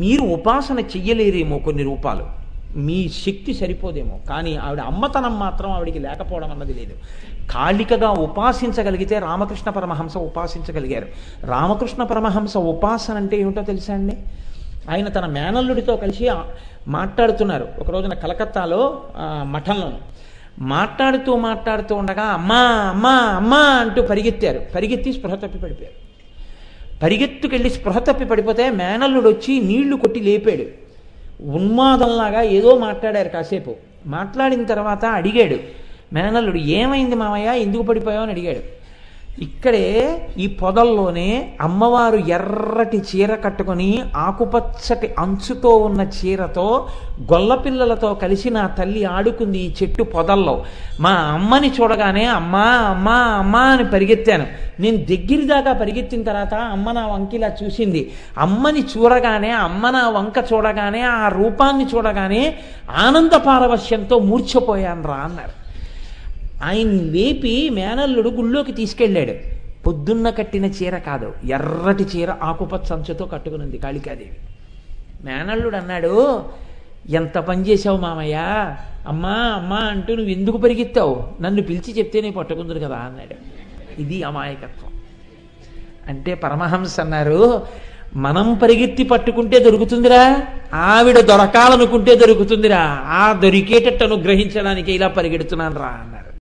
మీరు ఉపాసన చెయ్యలేరేమో కొన్ని రూపాలు మీ శక్తి సరిపోదేమో కానీ ఆవిడ అమ్మతనం మాత్రం ఆవిడికి లేకపోవడం అన్నది లేదు కాళికగా ఉపాసించగలిగితే రామకృష్ణ పరమహంస ఉపాసించగలిగారు రామకృష్ణ పరమహంస ఉపాసన అంటే ఏమిటో తెలుసా అండి ఆయన తన మేనల్లుడితో కలిసి మాట్లాడుతున్నారు ఒక రోజున కలకత్తాలో మఠంలోను మాట్లాడుతూ మాట్లాడుతూ ఉండగా అమ్మా అమ్మా అమ్మా అంటూ పరిగెత్తారు పరిగెత్తి స్పృహ తప్పి పడిపోయారు పరిగెత్తుకెళ్ళి స్పృహ తప్పి పడిపోతే మేనల్లుడు వచ్చి నీళ్లు కొట్టి లేపాడు ఉన్మాదంలాగా ఏదో మాట్లాడారు కాసేపు మాట్లాడిన తర్వాత అడిగాడు మేనల్లుడు ఏమైంది మామయ్య ఎందుకు పడిపోయావు అని అడిగాడు ఇక్కడే ఈ పొదల్లోనే అమ్మవారు ఎర్రటి చీర కట్టుకొని ఆకుపచ్చటి అంచుతో ఉన్న చీరతో గొల్లపిల్లలతో కలిసి నా తల్లి ఆడుకుంది ఈ చెట్టు పొదల్లో మా అమ్మని చూడగానే అమ్మా అమ్మా అమ్మా అని పరిగెత్తాను నేను దగ్గరి దాకా పరిగెత్తిన తర్వాత అమ్మ నా వంకిలా చూసింది అమ్మని చూడగానే అమ్మ నా వంక చూడగానే ఆ రూపాన్ని చూడగానే ఆనంద పారవశ్యంతో మూర్చపోయాను రా అన్నారు ఆయన్ని లేపి మేనల్లుడు గుళ్ళోకి తీసుకెళ్ళాడు పొద్దున్న కట్టిన చీర కాదు ఎర్రటి చీర ఆకుపచ్చ సంచతో కట్టుకునింది కాళికాదేవి మేనల్లుడు అన్నాడు ఎంత పని చేశావు మామయ్య అమ్మా అమ్మా అంటూ నువ్వు ఎందుకు పరిగెత్తావు నన్ను పిలిచి చెప్తే నేను పట్టుకుందరు కదా అన్నాడు ఇది అమాయకత్వం అంటే పరమహంస అన్నారు మనం పరిగెత్తి పట్టుకుంటే దొరుకుతుందిరా ఆవిడ దొరకాలనుకుంటే దొరుకుతుందిరా ఆ దొరికేటట్టు అనుగ్రహించడానికి ఇలా పరిగెడుతున్నాను రా అన్నారు